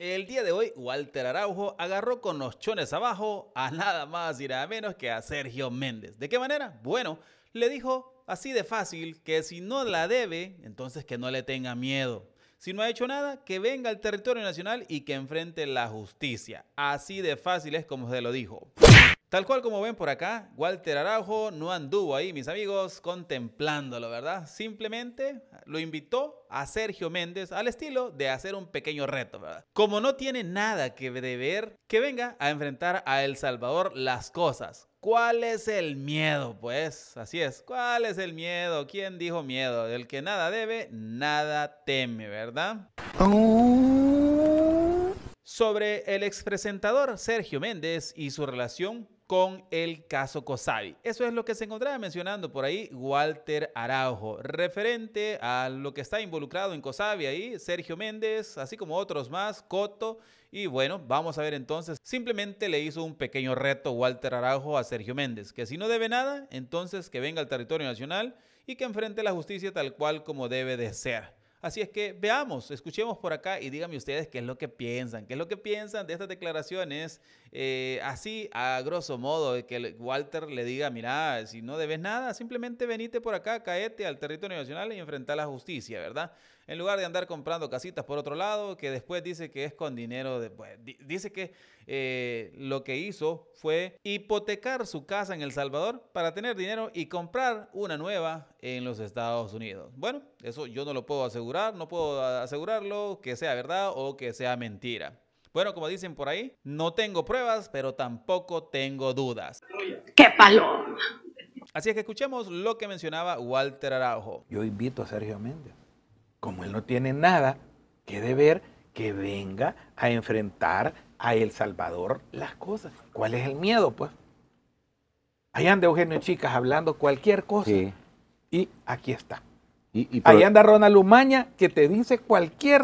El día de hoy, Walter Araujo agarró con los chones abajo a nada más y nada menos que a Sergio Méndez. ¿De qué manera? Bueno, le dijo así de fácil que si no la debe, entonces que no le tenga miedo. Si no ha hecho nada, que venga al territorio nacional y que enfrente la justicia. Así de fácil es como se lo dijo. Tal cual como ven por acá, Walter Araujo no anduvo ahí, mis amigos, contemplándolo, ¿verdad? Simplemente lo invitó a Sergio Méndez al estilo de hacer un pequeño reto, ¿verdad? Como no tiene nada que deber, que venga a enfrentar a El Salvador las cosas. ¿Cuál es el miedo? Pues así es. ¿Cuál es el miedo? ¿Quién dijo miedo? El que nada debe, nada teme, ¿verdad? Oh. Sobre el expresentador Sergio Méndez y su relación con el caso Cosavi. Eso es lo que se encontraba mencionando por ahí Walter Araujo, referente a lo que está involucrado en Cosavi ahí, Sergio Méndez, así como otros más, Coto. Y bueno, vamos a ver entonces, simplemente le hizo un pequeño reto Walter Araujo a Sergio Méndez, que si no debe nada, entonces que venga al territorio nacional y que enfrente la justicia tal cual como debe de ser. Así es que veamos, escuchemos por acá y díganme ustedes qué es lo que piensan, qué es lo que piensan de estas declaraciones, eh, así a grosso modo, que Walter le diga, mira, si no debes nada, simplemente venite por acá, caete al territorio nacional y enfrenta la justicia, ¿verdad? en lugar de andar comprando casitas por otro lado, que después dice que es con dinero, de, pues, dice que eh, lo que hizo fue hipotecar su casa en El Salvador para tener dinero y comprar una nueva en los Estados Unidos. Bueno, eso yo no lo puedo asegurar, no puedo asegurarlo que sea verdad o que sea mentira. Bueno, como dicen por ahí, no tengo pruebas, pero tampoco tengo dudas. ¡Qué paloma! Así es que escuchemos lo que mencionaba Walter Araujo. Yo invito a Sergio Méndez como él no tiene nada que deber, que venga a enfrentar a El Salvador las cosas. ¿Cuál es el miedo, pues? Ahí anda Eugenio Chicas hablando cualquier cosa. Y aquí está. Y, Ahí anda Ronald Umaña que te dice cualquier...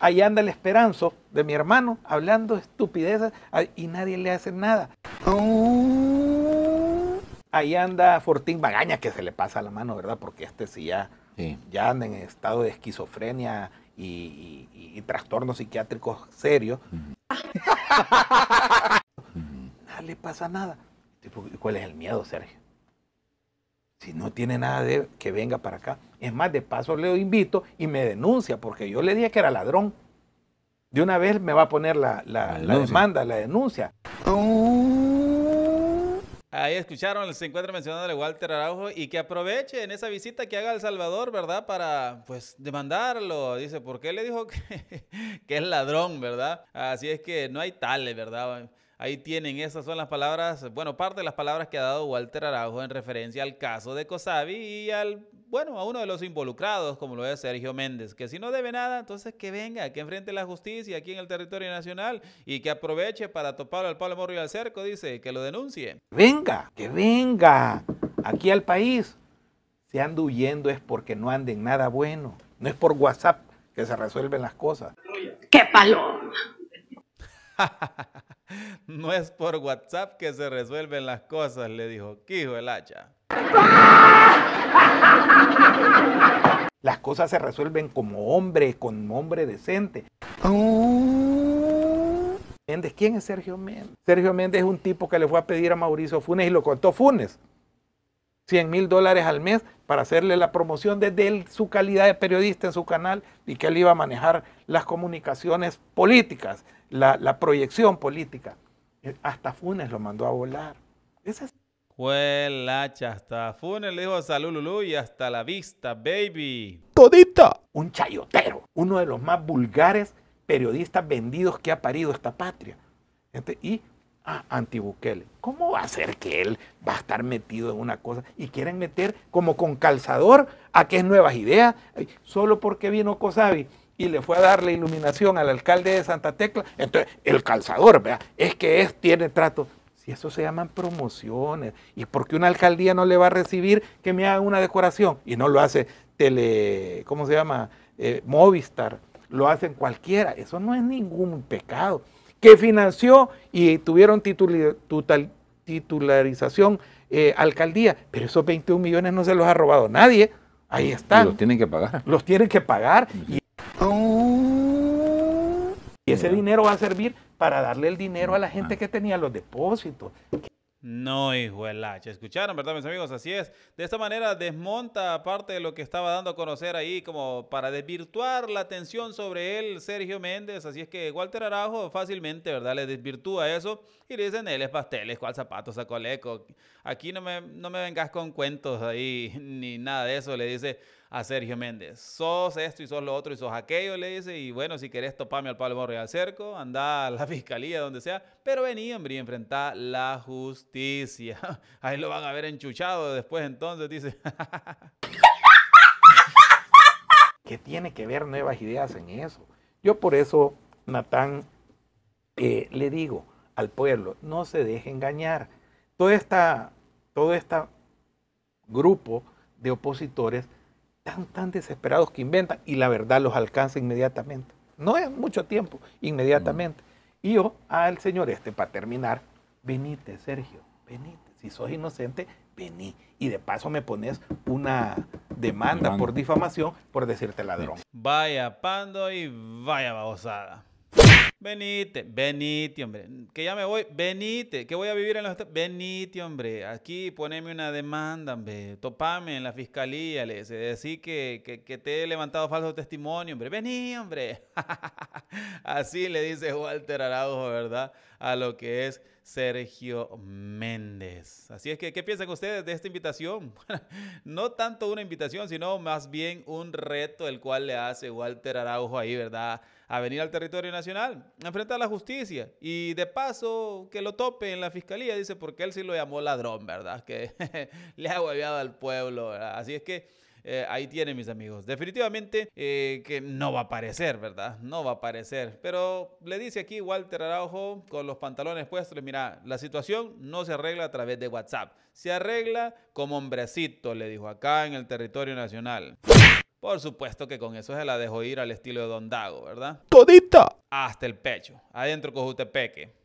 Ahí anda el esperanzo de mi hermano hablando estupideces y nadie le hace nada. Oh. Ahí anda Fortín Bagaña que se le pasa la mano, ¿verdad? Porque este sí ya ya andan en estado de esquizofrenia y, trastornos psiquiátricos serios, no le pasa nada. ¿Cuál es el miedo, Sergio? Si no tiene nada de que venga para acá. Es más, de paso le invito y me denuncia porque yo le dije que era ladrón. De una vez me va a poner la, demanda, la denuncia. Ahí escucharon, se encuentra mencionándole Walter Araujo y que aproveche en esa visita que haga El Salvador, ¿verdad? Para, pues, demandarlo. Dice, ¿por qué le dijo que, que es ladrón, verdad? Así es que no hay tales, ¿verdad? Ahí tienen, esas son las palabras, bueno, parte de las palabras que ha dado Walter Araujo en referencia al caso de Cosavi y al bueno, a uno de los involucrados, como lo es Sergio Méndez, que si no debe nada, entonces que venga, que enfrente la justicia aquí en el territorio nacional y que aproveche para topar al Pablo Morrio al cerco, dice, que lo denuncie. Venga, que venga aquí al país. Se anda huyendo es porque no anden nada bueno, no es por WhatsApp que se resuelven las cosas. ¡Qué paloma! No es por WhatsApp que se resuelven las cosas, le dijo Quijo el hacha. Las cosas se resuelven como hombre, con hombre decente. Méndez, ¿quién es Sergio Méndez? Sergio Méndez es un tipo que le fue a pedir a Mauricio Funes y lo contó Funes. 100 mil dólares al mes para hacerle la promoción desde su calidad de periodista en su canal y que él iba a manejar las comunicaciones políticas, la proyección política. Eh, hasta Funes lo mandó a volar. Esa es Huelacha, hasta Funes le dijo salud Lulú y hasta la vista, baby. Todita. Un chayotero, uno de los más vulgares periodistas vendidos que ha parido esta patria. y ah, anti ¿Cómo va a ser que él va a estar metido en una cosa y quieren meter como con calzador a que es nuevas ideas? Solo porque vino Cosavi y le fue a dar la iluminación al alcalde de Santa Tecla. Entonces, el calzador, vea Es que es, tiene trato. Si eso se llaman promociones. ¿Y porque una alcaldía no le va a recibir que me haga una decoración? Y no lo hace Tele, ¿cómo se llama? Eh, Movistar. Lo hacen cualquiera. Eso no es ningún pecado. Que financió y tuvieron titularización eh, alcaldía. Pero esos 21 millones no se los ha robado nadie. Ahí están. Y los tienen que pagar. Los tienen que pagar. Y y ese dinero va a servir para darle el dinero a la gente que tenía los depósitos. No, hijo de hacha. Escucharon, ¿verdad, mis amigos? Así es. De esta manera desmonta parte de lo que estaba dando a conocer ahí, como para desvirtuar la atención sobre él, Sergio Méndez. Así es que Walter Arajo fácilmente, ¿verdad? Le desvirtúa eso y le dicen, él es pasteles, ¿cuál zapato sacó Leco? Aquí no me, no me vengas con cuentos ahí, ni nada de eso. Le dice a Sergio Méndez. Sos esto y sos lo otro y sos aquello, le dice. Y bueno, si querés topame al Pablo Morro al cerco, anda a la fiscalía, donde sea. Pero vení, hombre, y enfrentá la justicia. Ahí lo van a ver enchuchado después entonces, dice. que tiene que ver nuevas ideas en eso? Yo por eso, Natán, eh, le digo al pueblo, no se deje engañar. Todo este todo esta grupo de opositores están tan desesperados que inventan y la verdad los alcanza inmediatamente. No es mucho tiempo, inmediatamente. Y yo al señor este, para terminar, venite, Sergio, venite. Si sos inocente, vení. Y de paso me pones una demanda, demanda. por difamación por decirte ladrón. Vaya pando y vaya babosada. Venite, venite, hombre. Que ya me voy, venite. Que voy a vivir en los Estados Venite, hombre. Aquí poneme una demanda, hombre. Topame en la fiscalía, le dice, que, que, que, te he levantado falso testimonio, hombre. Vení, hombre. Así le dice Walter Araujo, ¿verdad? a lo que es Sergio Méndez. Así es que, ¿qué piensan ustedes de esta invitación? no tanto una invitación, sino más bien un reto el cual le hace Walter Araujo ahí, ¿verdad? A venir al territorio nacional, a enfrentar la justicia y de paso que lo tope en la fiscalía, dice, porque él sí lo llamó ladrón, ¿verdad? Que le ha hueveado al pueblo, ¿verdad? Así es que... Eh, ahí tiene, mis amigos. Definitivamente eh, que no va a aparecer, ¿verdad? No va a aparecer. Pero le dice aquí Walter Araujo con los pantalones puestos, mira, la situación no se arregla a través de WhatsApp, se arregla como hombrecito, le dijo acá en el territorio nacional. Por supuesto que con eso se la dejó ir al estilo de Don Dago, ¿verdad? Todita. Hasta el pecho, adentro Jutepeque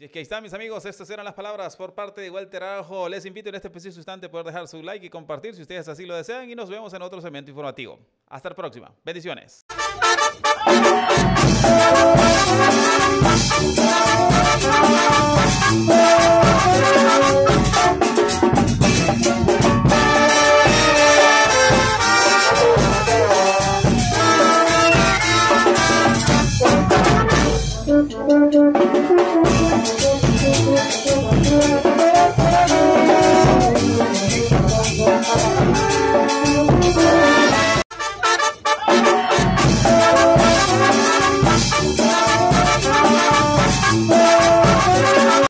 y es que ahí están, mis amigos. Estas eran las palabras por parte de Walter Araujo. Les invito en este preciso instante a poder dejar su like y compartir si ustedes así lo desean. Y nos vemos en otro segmento informativo. Hasta la próxima. Bendiciones.